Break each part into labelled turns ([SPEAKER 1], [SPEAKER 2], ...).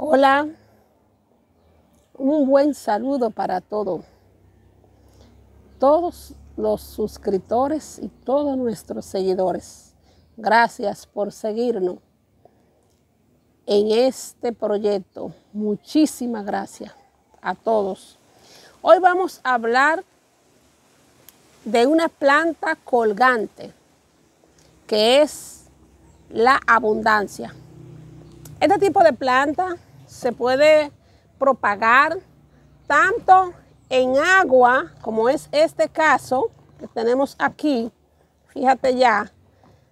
[SPEAKER 1] Hola, un buen saludo para todos. Todos los suscriptores y todos nuestros seguidores. Gracias por seguirnos en este proyecto. Muchísimas gracias a todos. Hoy vamos a hablar de una planta colgante que es la abundancia. Este tipo de planta se puede propagar tanto en agua, como es este caso que tenemos aquí. Fíjate ya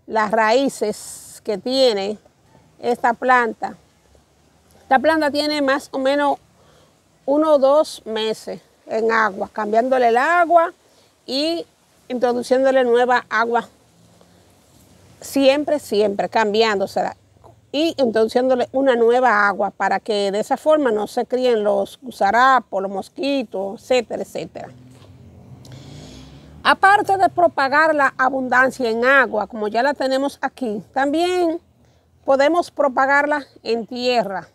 [SPEAKER 1] las raíces que tiene esta planta. Esta planta tiene más o menos uno o dos meses en agua, cambiándole el agua y introduciéndole nueva agua. Siempre, siempre cambiándosela y introduciéndole una nueva agua para que de esa forma no se críen los gusarapos, los mosquitos, etcétera, etcétera. Aparte de propagar la abundancia en agua, como ya la tenemos aquí, también podemos propagarla en tierra.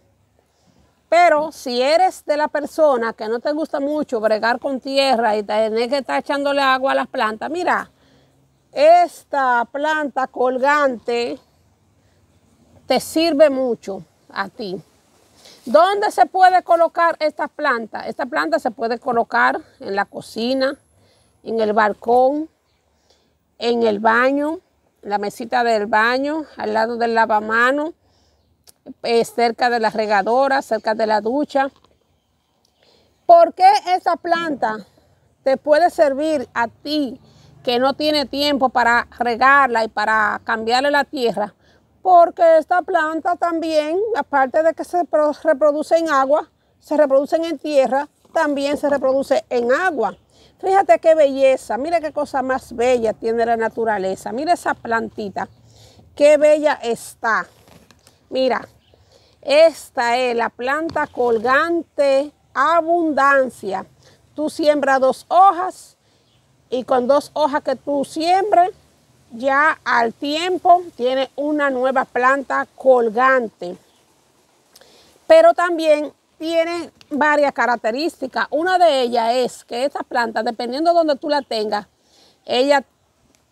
[SPEAKER 1] Pero si eres de la persona que no te gusta mucho bregar con tierra y tener que estar echándole agua a las plantas, mira, esta planta colgante te sirve mucho a ti. ¿Dónde se puede colocar esta planta? Esta planta se puede colocar en la cocina, en el balcón, en el baño, en la mesita del baño, al lado del lavamano, eh, cerca de la regadora, cerca de la ducha. ¿Por qué esta planta te puede servir a ti que no tiene tiempo para regarla y para cambiarle la tierra? porque esta planta también, aparte de que se reproduce en agua, se reproduce en tierra, también se reproduce en agua. Fíjate qué belleza, mira qué cosa más bella tiene la naturaleza. Mira esa plantita, qué bella está. Mira, esta es la planta colgante abundancia. Tú siembras dos hojas y con dos hojas que tú siembres, ya al tiempo tiene una nueva planta colgante. Pero también tiene varias características. Una de ellas es que esta planta, dependiendo de donde tú la tengas, ella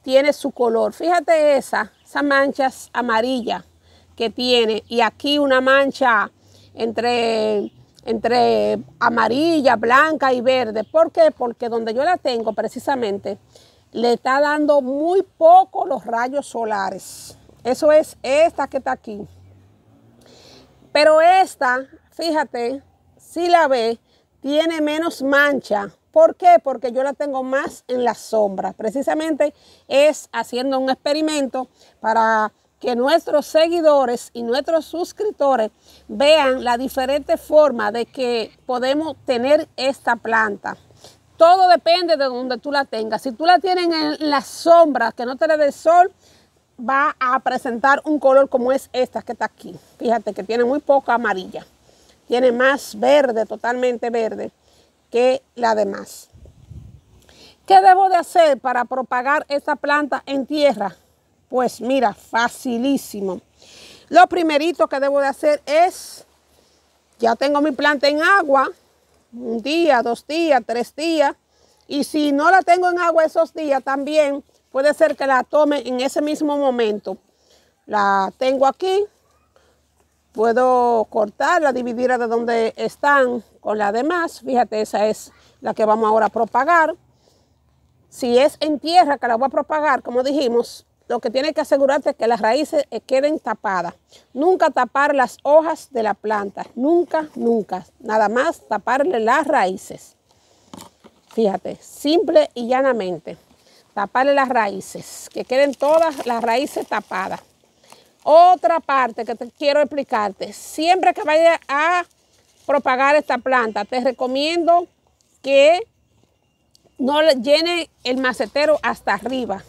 [SPEAKER 1] tiene su color. Fíjate esa, esas manchas amarillas que tiene. Y aquí una mancha entre, entre amarilla, blanca y verde. ¿Por qué? Porque donde yo la tengo precisamente le está dando muy poco los rayos solares. Eso es esta que está aquí. Pero esta, fíjate, si la ve, tiene menos mancha. ¿Por qué? Porque yo la tengo más en la sombra. Precisamente es haciendo un experimento para que nuestros seguidores y nuestros suscriptores vean la diferente forma de que podemos tener esta planta. Todo depende de donde tú la tengas. Si tú la tienes en las sombras, que no te le dé sol, va a presentar un color como es esta que está aquí. Fíjate que tiene muy poca amarilla. Tiene más verde, totalmente verde, que la demás. ¿Qué debo de hacer para propagar esta planta en tierra? Pues mira, facilísimo. Lo primerito que debo de hacer es, ya tengo mi planta en agua, un día, dos días, tres días. Y si no la tengo en agua esos días también, puede ser que la tome en ese mismo momento. La tengo aquí, puedo cortarla, dividirla de donde están con la demás. Fíjate, esa es la que vamos ahora a propagar. Si es en tierra que la voy a propagar, como dijimos, lo que tienes que asegurarte es que las raíces eh, queden tapadas. Nunca tapar las hojas de la planta, nunca, nunca. Nada más taparle las raíces. Fíjate, simple y llanamente. Taparle las raíces, que queden todas las raíces tapadas. Otra parte que te quiero explicarte, siempre que vayas a propagar esta planta, te recomiendo que no llene el macetero hasta arriba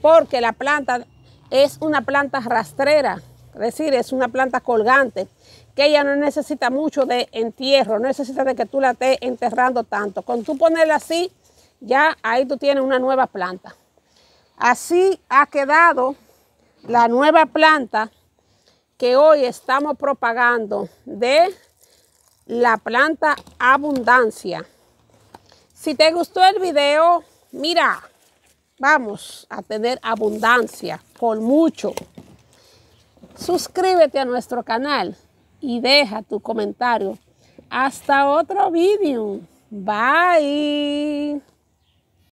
[SPEAKER 1] porque la planta es una planta rastrera, es decir, es una planta colgante, que ella no necesita mucho de entierro, no necesita de que tú la estés enterrando tanto. Con tú ponerla así, ya ahí tú tienes una nueva planta. Así ha quedado la nueva planta que hoy estamos propagando de la planta abundancia. Si te gustó el video, mira, vamos a tener abundancia por mucho. Suscríbete a nuestro canal y deja tu comentario. Hasta otro vídeo. Bye.